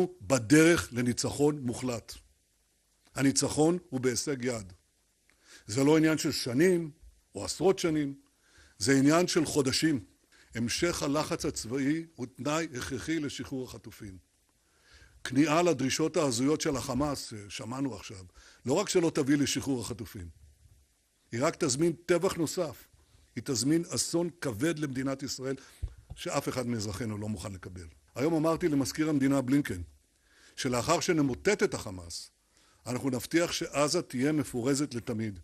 אנחנו בדרך לניצחון מוחלט. הניצחון הוא בהישג יד. זה לא עניין של שנים או עשרות שנים, זה עניין של חודשים. המשך הלחץ הצבאי הוא תנאי הכרחי לשחרור החטופים. כניעה לדרישות ההזויות של החמאס, ששמענו עכשיו, לא רק שלא תביא לשחרור החטופים, היא רק תזמין טבח נוסף, היא תזמין אסון כבד למדינת ישראל שאף אחד מאזרחינו לא מוכן לקבל. היום אמרתי למזכיר המדינה בלינקן, שלאחר שנמוטט את החמאס, אנחנו נבטיח שעזה תהיה מפורזת לתמיד.